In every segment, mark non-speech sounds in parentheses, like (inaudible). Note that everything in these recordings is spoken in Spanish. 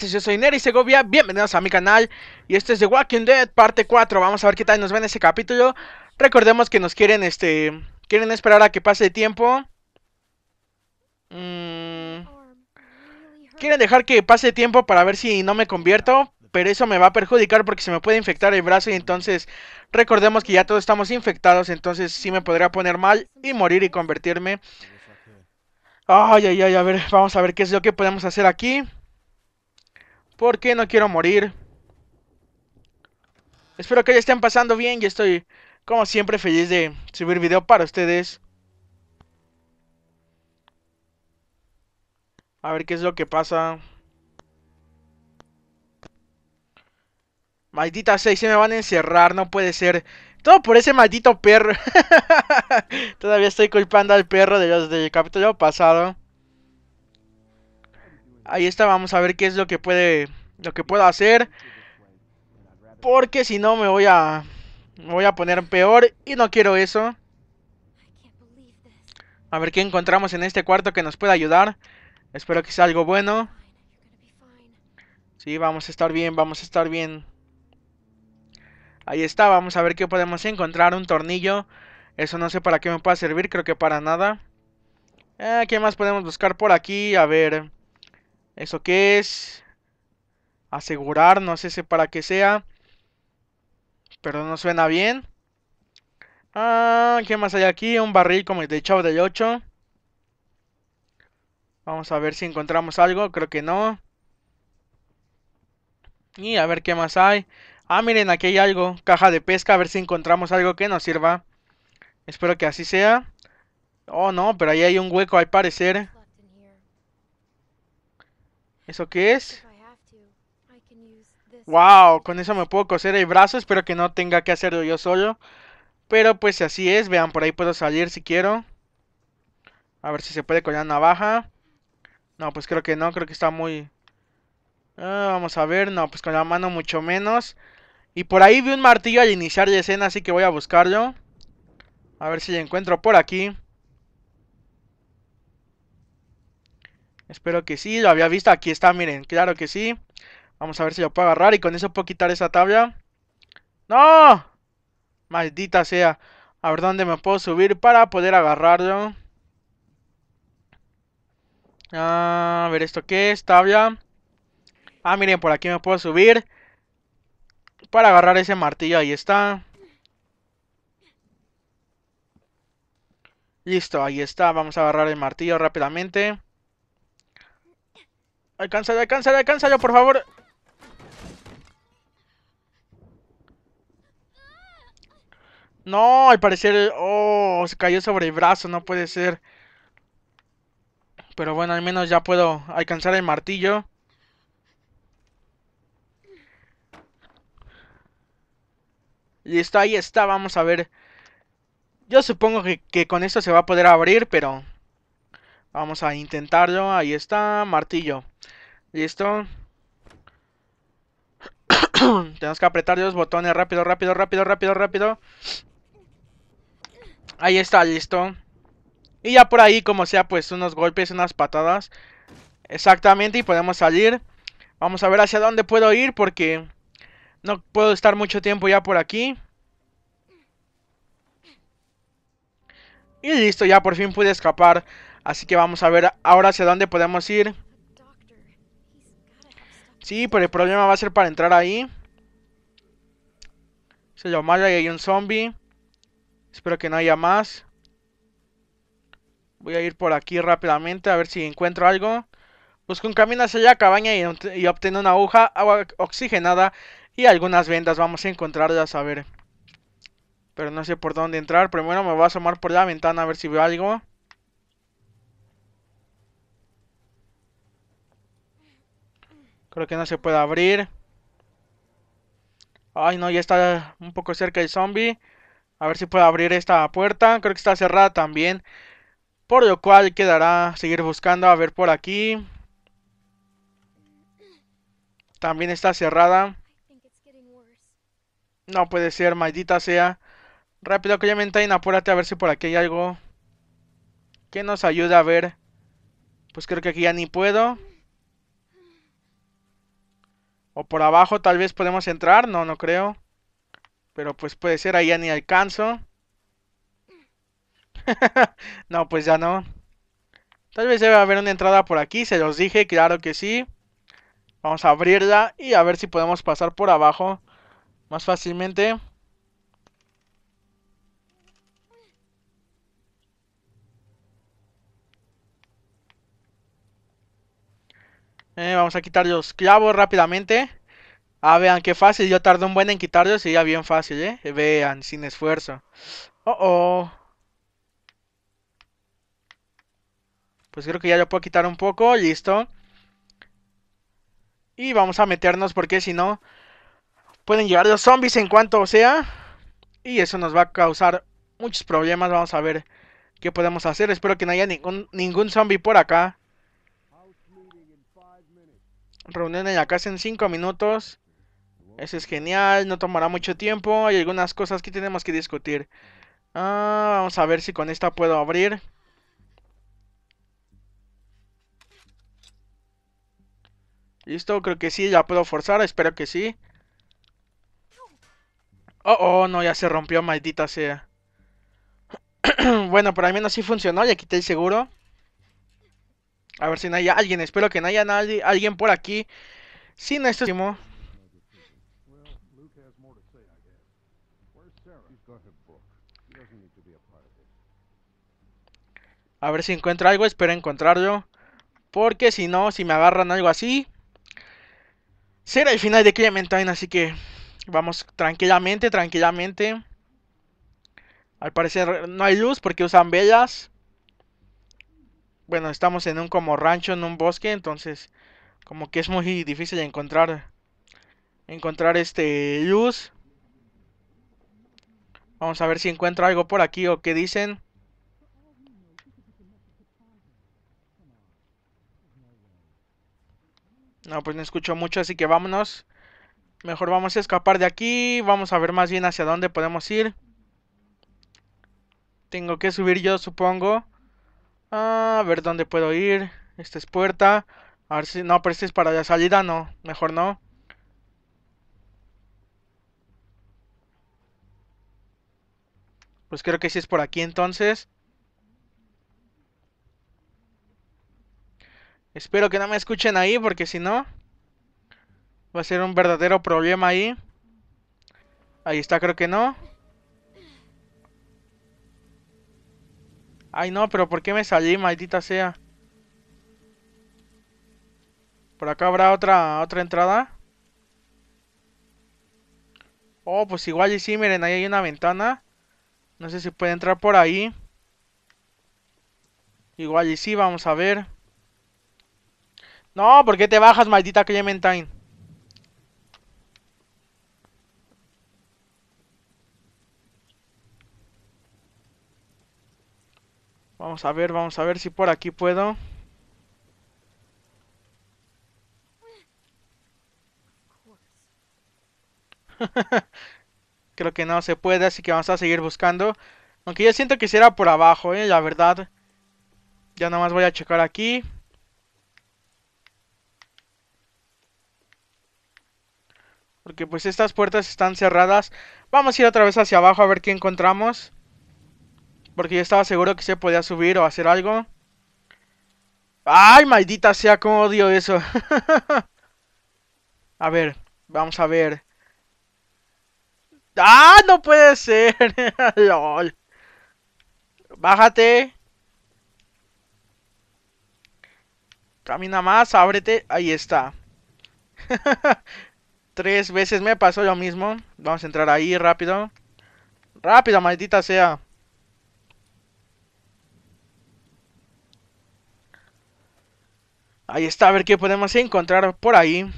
Yo soy Nery Segovia, bienvenidos a mi canal Y este es The Walking Dead, parte 4 Vamos a ver qué tal nos en ese capítulo Recordemos que nos quieren, este... Quieren esperar a que pase tiempo mm, Quieren dejar que pase tiempo para ver si no me convierto Pero eso me va a perjudicar porque se me puede infectar el brazo Y entonces recordemos que ya todos estamos infectados Entonces sí me podría poner mal y morir y convertirme Ay, ay, ay, a ver, vamos a ver qué es lo que podemos hacer aquí porque no quiero morir. Espero que ya estén pasando bien. Y estoy, como siempre, feliz de subir video para ustedes. A ver qué es lo que pasa. Maldita sea, se me van a encerrar, no puede ser. Todo por ese maldito perro. (laughs) Todavía estoy culpando al perro de los del capítulo pasado. Ahí está, vamos a ver qué es lo que puede lo que puedo hacer. Porque si no me voy a voy a poner peor y no quiero eso. A ver qué encontramos en este cuarto que nos pueda ayudar. Espero que sea algo bueno. Sí, vamos a estar bien, vamos a estar bien. Ahí está, vamos a ver qué podemos encontrar. Un tornillo. Eso no sé para qué me pueda servir, creo que para nada. Eh, ¿Qué más podemos buscar por aquí? A ver... ¿Eso qué es? Asegurar, no sé si para qué sea. Pero no suena bien. Ah, ¿qué más hay aquí? Un barril como el de Chavo de 8. Vamos a ver si encontramos algo. Creo que no. Y a ver qué más hay. Ah, miren, aquí hay algo. Caja de pesca. A ver si encontramos algo que nos sirva. Espero que así sea. Oh, no, pero ahí hay un hueco al parecer. ¿Eso qué es? Wow, con eso me puedo coser el brazo, espero que no tenga que hacerlo yo solo. Pero pues así es, vean, por ahí puedo salir si quiero. A ver si se puede con la navaja. No, pues creo que no, creo que está muy... Ah, vamos a ver, no, pues con la mano mucho menos. Y por ahí vi un martillo al iniciar la escena, así que voy a buscarlo. A ver si lo encuentro por aquí. Espero que sí, lo había visto. Aquí está, miren, claro que sí. Vamos a ver si lo puedo agarrar y con eso puedo quitar esa tabla. ¡No! Maldita sea. A ver dónde me puedo subir para poder agarrarlo. a ver, ¿esto qué es? Tabla. Ah, miren, por aquí me puedo subir. Para agarrar ese martillo, ahí está. Listo, ahí está. Vamos a agarrar el martillo rápidamente. Alcanza alcánzalo, alcanza por favor. No, al parecer... Oh, se cayó sobre el brazo, no puede ser. Pero bueno, al menos ya puedo alcanzar el martillo. Y está, ahí está, vamos a ver. Yo supongo que con esto se va a poder abrir, pero Vamos a intentarlo. Ahí está, martillo. Listo. (clears throat) Tenemos que apretar los botones rápido, rápido, rápido, rápido, rápido. Ahí está, listo. Y ya por ahí, como sea, pues unos golpes, unas patadas. Exactamente, y podemos salir. Vamos a ver hacia dónde puedo ir porque no puedo estar mucho tiempo ya por aquí. Y listo, ya por fin pude escapar. Así que vamos a ver ahora hacia dónde podemos ir. Sí, pero el problema va a ser para entrar ahí. Se llama y hay un zombie. Espero que no haya más. Voy a ir por aquí rápidamente a ver si encuentro algo. Busco un camino hacia la cabaña y, obtengo una aguja agua oxigenada y algunas vendas. Vamos a encontrarlas a ver. Pero no sé por dónde entrar. Primero me voy a asomar por la ventana a ver si veo algo. Creo que no se puede abrir. Ay, no, ya está un poco cerca el zombie. A ver si puedo abrir esta puerta. Creo que está cerrada también. Por lo cual quedará seguir buscando. A ver por aquí. También está cerrada. No puede ser, maldita sea. Rápido, que ya me la apúrate a ver si por aquí hay algo que nos ayude a ver. Pues creo que aquí ya ni puedo. O por abajo tal vez podemos entrar. No, no creo. Pero pues puede ser. Ahí ya ni alcanzo. (laughs) no, pues ya no. Tal vez debe haber una entrada por aquí. Se los dije, claro que sí. Vamos a abrirla y a ver si podemos pasar por abajo más fácilmente. Eh, vamos a quitar los clavos rápidamente. Ah, vean qué fácil. Yo tardé un buen en quitarlos y ya bien fácil, ¿eh? Vean, sin esfuerzo. Oh, oh. Pues creo que ya lo puedo quitar un poco. Listo. Y vamos a meternos porque si no... Pueden llegar los zombies en cuanto sea. Y eso nos va a causar muchos problemas. Vamos a ver qué podemos hacer. Espero que no haya ningún, ningún zombie por acá. Reunión en la casa en 5 minutos. Eso es genial, no tomará mucho tiempo. Hay algunas cosas que tenemos que discutir. Ah, vamos a ver si con esta puedo abrir. Listo, creo que sí, Ya puedo forzar, espero que sí. Oh, oh, no, ya se rompió, maldita sea. (clears throat) bueno, pero al menos sí funcionó, ya quité el seguro. A ver si no hay alguien. Espero que no haya nadie, alguien por aquí. Sin este A ver si encuentro algo. Espero encontrarlo. Porque si no, si me agarran algo así. Será el final de Clementine. Así que vamos tranquilamente, tranquilamente. Al parecer no hay luz porque usan velas bueno, estamos en un como rancho, en un bosque, entonces como que es muy difícil encontrar encontrar este luz. Vamos a ver si encuentro algo por aquí o qué dicen. No, pues no escucho mucho, así que vámonos. Mejor vamos a escapar de aquí. Vamos a ver más bien hacia dónde podemos ir. Tengo que subir yo, supongo. Ah, a ver dónde puedo ir. Esta es puerta. A ver si... No, pero esta es para la salida. No, mejor no. Pues creo que sí es por aquí entonces. Espero que no me escuchen ahí porque si no... Va a ser un verdadero problema ahí. Ahí está, creo que no. Ay no, pero ¿por qué me salí, maldita sea? Por acá habrá otra, otra entrada. Oh, pues igual y sí, miren, ahí hay una ventana. No sé si puede entrar por ahí. Igual y sí, vamos a ver. No, ¿por qué te bajas, maldita Clementine? Vamos a ver, vamos a ver si por aquí puedo. (laughs) Creo que no se puede, así que vamos a seguir buscando. Aunque yo siento que será por abajo, eh, la verdad. Ya nada más voy a checar aquí. Porque pues estas puertas están cerradas. Vamos a ir otra vez hacia abajo a ver qué encontramos. Porque yo estaba seguro que se podía subir o hacer algo. ¡Ay, maldita sea! ¡Cómo odio eso! (laughs) a ver, vamos a ver. ¡Ah, no puede ser! (laughs) ¡Lol! Bájate. Camina más, ábrete. Ahí está. (laughs) Tres veces me pasó lo mismo. Vamos a entrar ahí rápido. Rápido, maldita sea. Ahí está, a ver qué podemos encontrar por ahí.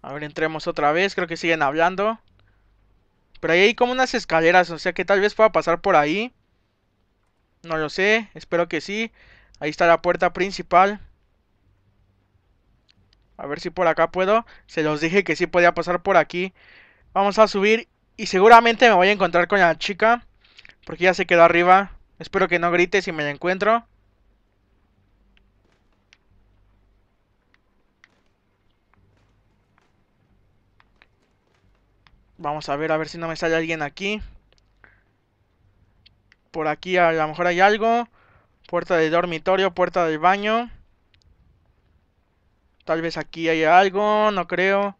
A ver, entremos otra vez, creo que siguen hablando. Pero ahí hay como unas escaleras, o sea que tal vez pueda pasar por ahí. No lo sé, espero que sí. Ahí está la puerta principal. A ver si por acá puedo. Se los dije que sí podía pasar por aquí. Vamos a subir y seguramente me voy a encontrar con la chica. Porque ya se quedó arriba. Espero que no grite si me la encuentro. Vamos a ver, a ver si no me sale alguien aquí. Por aquí a lo mejor hay algo. Puerta del dormitorio, puerta del baño. Tal vez aquí haya algo, no creo.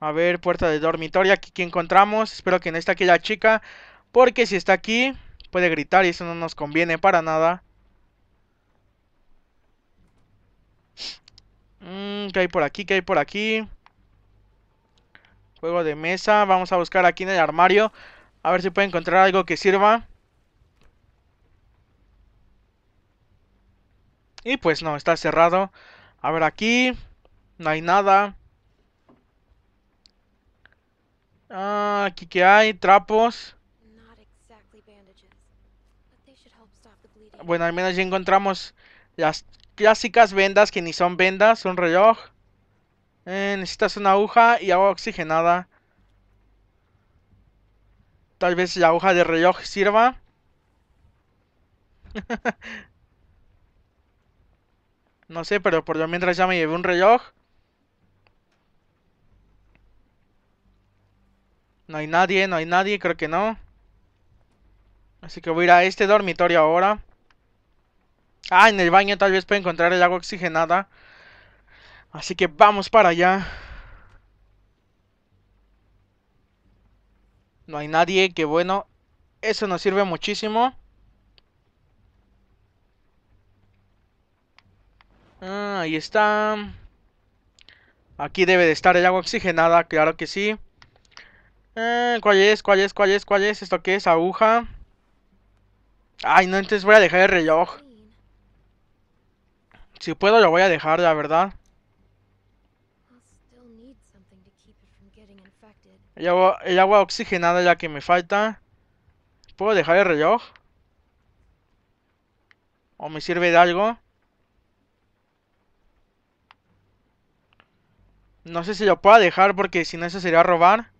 A ver, puerta del dormitorio, aquí que encontramos. Espero que no esté aquí la chica. Porque si está aquí, puede gritar y eso no nos conviene para nada. Mm, ¿Qué hay por aquí? ¿Qué hay por aquí? Juego de mesa. Vamos a buscar aquí en el armario. A ver si puedo encontrar algo que sirva. Y pues no, está cerrado. A ver aquí. No hay nada. Ah, aquí que hay. Trapos. Bueno, al menos ya encontramos las clásicas vendas que ni son vendas, un reloj. Eh, necesitas una aguja y agua oxigenada. Tal vez la aguja de reloj sirva. (laughs) no sé, pero por lo mientras ya me llevé un reloj. No hay nadie, no hay nadie, creo que no. Así que voy a ir a este dormitorio ahora. Ah, en el baño tal vez puede encontrar el agua oxigenada. Así que vamos para allá. No hay nadie, que bueno. Eso nos sirve muchísimo. Ah, ahí está. Aquí debe de estar el agua oxigenada, claro que sí. Eh, ¿Cuál es? ¿Cuál es? ¿Cuál es? ¿Cuál es? ¿Esto qué es? ¿Aguja? Ay, no, entonces voy a dejar el reloj. Si puedo lo voy a dejar, la verdad. El agua, el agua oxigenada ya que me falta. ¿Puedo dejar el reloj? ¿O me sirve de algo? No sé si lo puedo dejar porque si no eso sería robar.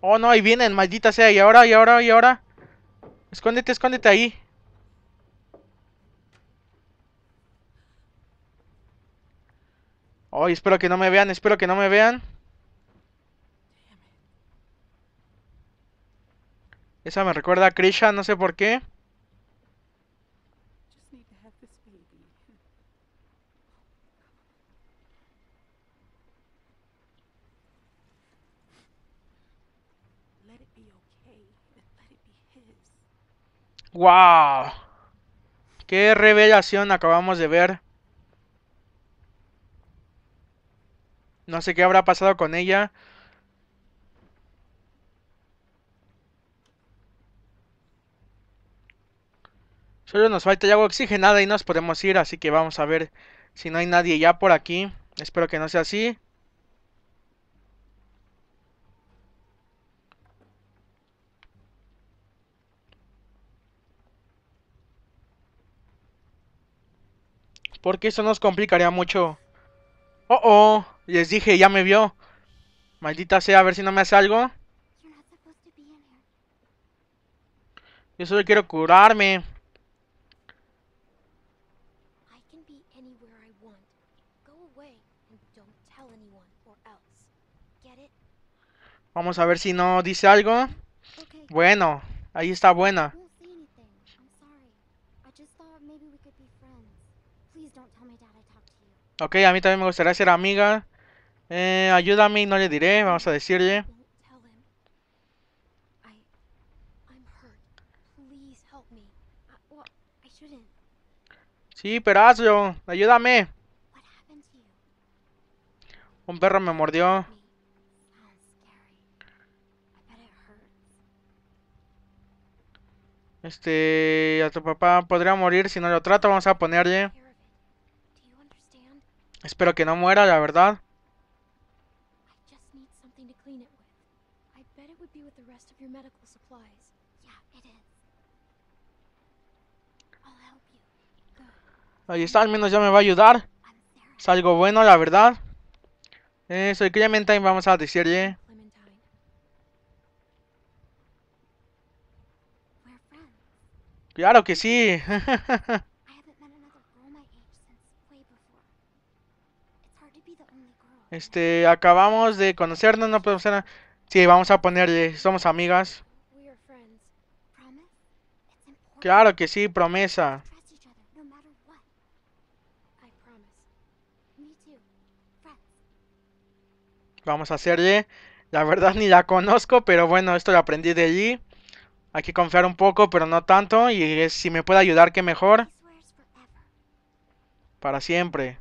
Oh no, ahí vienen, maldita sea. Y ahora, y ahora, y ahora. Escóndete, escóndete ahí. Ay, espero que no me vean, espero que no me vean. Esa me recuerda a Krisha, no sé por qué. ¡Wow! ¡Qué revelación acabamos de ver! No sé qué habrá pasado con ella. Solo nos falta algo exige oxigenada y nos podemos ir, así que vamos a ver si no hay nadie ya por aquí. Espero que no sea así. Porque eso nos complicaría mucho. Oh, oh. Les dije, ya me vio. Maldita sea, a ver si no me hace algo. Yo solo quiero curarme. Vamos a ver si no dice algo. Bueno, ahí está buena. Ok, a mí también me gustaría ser amiga. Eh, ayúdame no le diré, vamos a decirle. Sí, pero hazlo, ayúdame. Un perro me mordió. Este, a tu papá podría morir si no lo trato, vamos a ponerle. Espero que no muera, la verdad. Ahí está, al menos ya me va a ayudar. Es algo bueno, la verdad. Eh, soy Clementine, vamos a decirle. ¿eh? Claro que sí. (laughs) Este, acabamos de conocernos, no podemos Sí, vamos a ponerle, somos amigas. Claro que sí, promesa. Vamos a hacerle. La verdad (laughs) ni la conozco, pero bueno, esto lo aprendí de allí. Hay que confiar un poco, pero no tanto. Y si me puede ayudar, que mejor. Para siempre.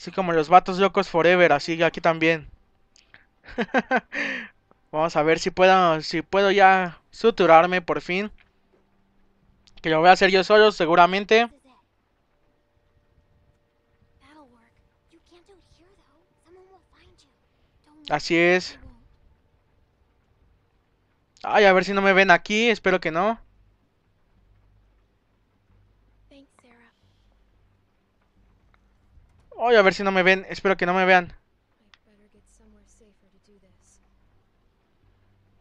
Así como los vatos locos forever, así aquí también. (laughs) Vamos a ver si puedo, si puedo ya suturarme por fin. Que lo voy a hacer yo solo, seguramente. Así es. Ay, a ver si no me ven aquí, espero que no. Oye, a ver si no me ven. Espero que no me vean.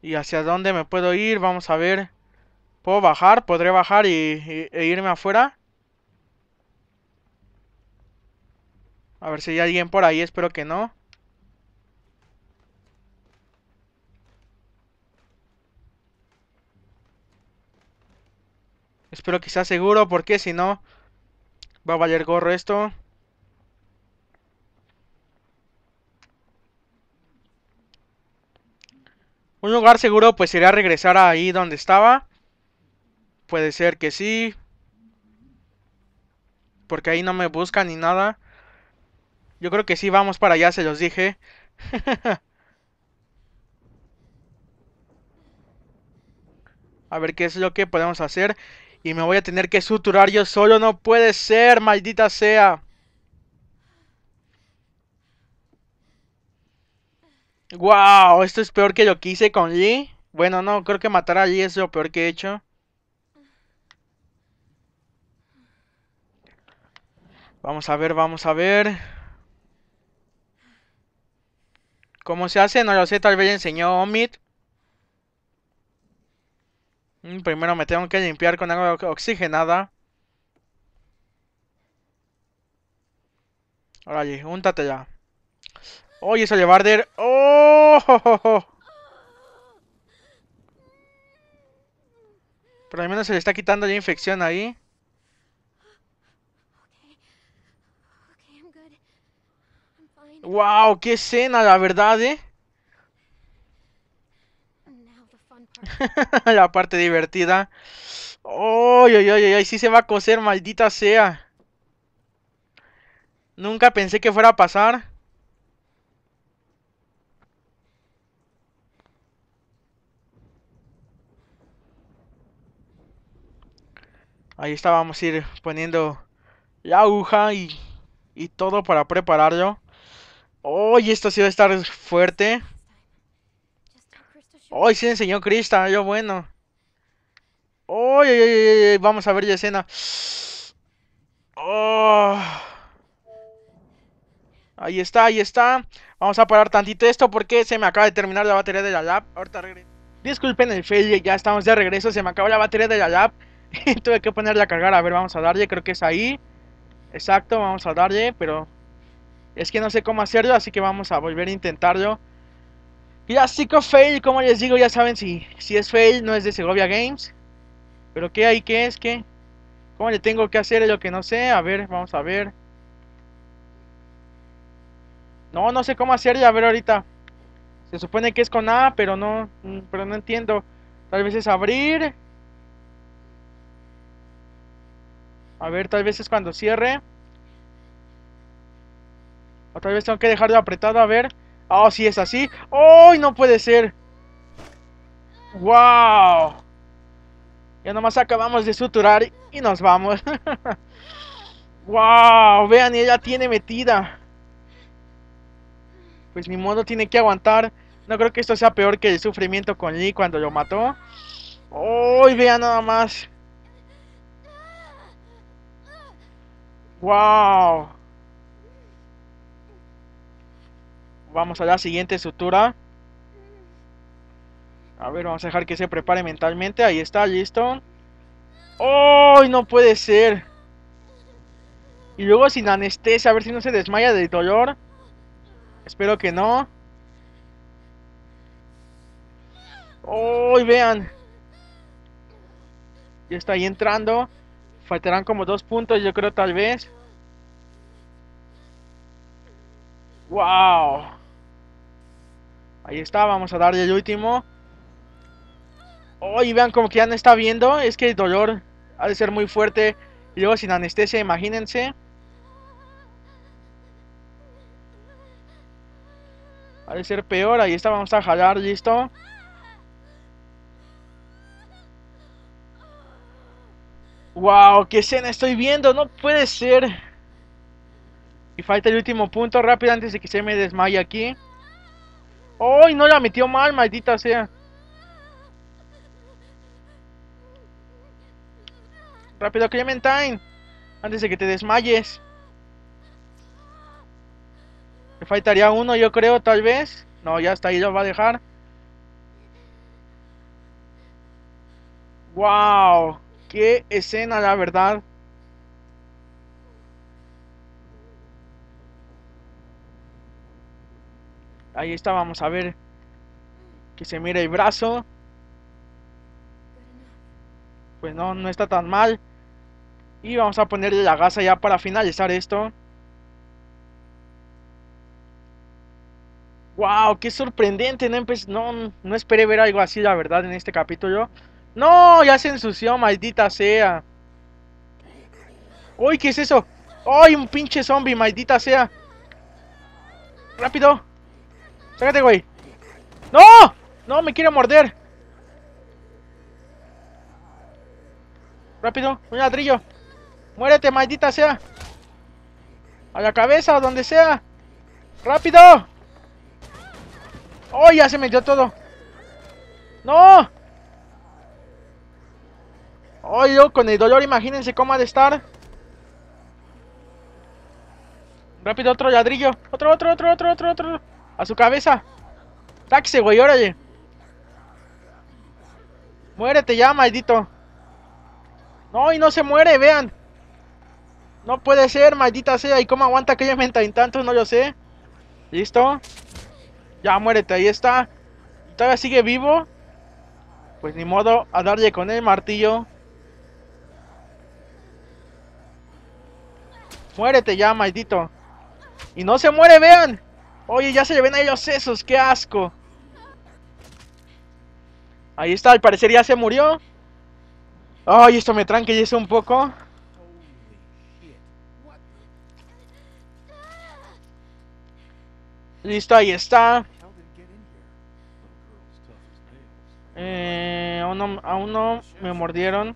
¿Y hacia dónde me puedo ir? Vamos a ver. ¿Puedo bajar? ¿Podré bajar y, e irme afuera? A ver si hay alguien por ahí. Espero que no. Espero que sea seguro porque si no va a valer gorro esto. Un lugar seguro pues sería regresar ahí donde estaba. Puede ser que sí. Porque ahí no me buscan ni nada. Yo creo que sí, vamos para allá, se los dije. (laughs) a ver qué es lo que podemos hacer. Y me voy a tener que suturar yo solo, no puede ser, maldita sea. Wow, esto es peor que lo que hice con Lee. Bueno, no, creo que matar a Lee es lo peor que he hecho. Vamos a ver, vamos a ver. ¿Cómo se hace? No lo sé, tal vez enseñó Omid. Mm, primero me tengo que limpiar con agua oxigenada. Órale, úntate ya. Oye, oh, sale Barder. ¡Oh! Pero al menos se le está quitando la infección ahí. ¡Wow! ¡Qué escena, la verdad, eh! (laughs) la parte divertida. ¡Ay, ay, ay, Sí se va a coser, maldita sea. Nunca pensé que fuera a pasar. ahí está, vamos a ir poniendo la aguja y, todo para prepararlo. Hoy esto sí va a estar fuerte. Hoy sí enseñó Crista, yo bueno. Hoy vamos a ver la escena. Oh. Ahí está, ahí está. Vamos a parar tantito esto porque se me acaba de terminar la batería de la lab. Disculpen el fail, ya estamos de regreso. Se me acabó la batería de la lab. (laughs) Tuve que ponerle a cargar. A ver, vamos a darle. Creo que es ahí. Exacto, vamos a darle. Pero es que no sé cómo hacerlo. Así que vamos a volver a intentarlo. Clásico fail. Como les digo, ya saben si, si es fail. No es de Segovia Games. Pero qué hay que es que. ¿Cómo le tengo que hacer lo que no sé? A ver, vamos a ver. No, no sé cómo hacerlo, A ver ahorita. Se supone que es con A, pero no, mm, pero no entiendo. Tal vez es abrir. A ver, tal vez es cuando cierre. O tal vez tengo que dejarlo apretado, a ver. oh, si es así. ¡Oh, no puede ser! ¡Wow! Ya nomás acabamos de suturar y nos vamos. ¡Wow! (laughs) Vean, ella tiene metida. Pues mi modo tiene que aguantar. No creo que esto sea peor que el sufrimiento con Lee cuando lo mató. ¡Oh! Vean nada más. ¡Wow! Vamos a la siguiente sutura A ver, vamos a dejar que se prepare mentalmente. Ahí está, listo. ¡Oh! No puede ser. Y luego sin anestesia, a ver si no se desmaya del dolor. Espero que no. ¡Oh! Vean. Ya está ahí entrando. Faltarán como dos puntos, yo creo, tal vez. ¡Wow! Ahí está, vamos a darle el último. Oh, y vean como que ya no está viendo. Es que el dolor ha de ser muy fuerte. Y luego sin anestesia, imagínense. Ha de ser peor. Ahí está, vamos a jalar, listo. Wow, qué escena estoy viendo, no puede ser. Y falta el último punto rápido antes de que se me desmaye aquí. ¡Ay, no la metió mal, maldita sea! Rápido, Clementine. Antes de que te desmayes. Me faltaría uno, yo creo, tal vez. No, ya está ahí, lo va a dejar. ¡Wow! qué escena, la verdad. Ahí está, vamos a ver que se mire el brazo. Pues no, no está tan mal. Y vamos a ponerle la gasa ya para finalizar esto. ¡Wow! ¡Qué sorprendente! No, no, no esperé ver algo así, la verdad, en este capítulo. No, ya se ensució, maldita sea. Uy, ¿qué es eso? ¡Uy! un pinche zombie, maldita sea! ¡Rápido! ¡Sácate, güey! ¡No! ¡No, me quiere morder! ¡Rápido! ¡Un ladrillo! ¡Muérete, maldita sea! ¡A la cabeza, donde sea! ¡Rápido! ¡Uy! ya se metió todo! ¡No! Oye, con el dolor, imagínense cómo ha de estar. Rápido, otro ladrillo. Otro, otro, otro, otro, otro, A su cabeza. Taxe, güey, órale. Muérete ya, maldito. No, y no se muere, vean. No puede ser, maldita sea. ¿Y cómo aguanta aquella menta en tanto? No lo sé. ¿Listo? Ya, muérete, ahí está. ¿Todavía sigue vivo? Pues ni modo, a darle con el martillo. Muérete ya, maldito. Y no se muere, vean. Oye, ya se le ven ellos esos, sesos, qué asco. Ahí está, al parecer ya se murió. Ay, esto me tranquiliza un poco. Listo, ahí está. Eh, aún, no, aún no me mordieron.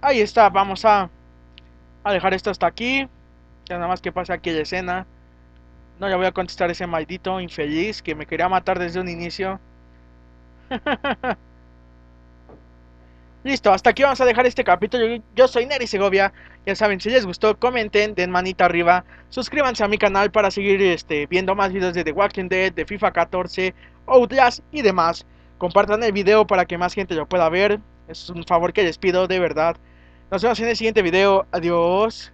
Ahí está, vamos a, dejar esto hasta aquí. Ya nada más que pase aquí la escena. No le voy a contestar a ese maldito infeliz que me quería matar desde un inicio. (laughs) Listo, hasta aquí vamos a dejar este capítulo. Yo soy Nery Segovia. Ya saben, si les gustó, comenten, den manita arriba. Suscríbanse a mi canal para seguir este, viendo más videos de The Walking Dead, de FIFA 14, Outlast y demás. Compartan el video para que más gente lo pueda ver. Es un favor que les pido de verdad. Nos vemos en el siguiente video. Adiós.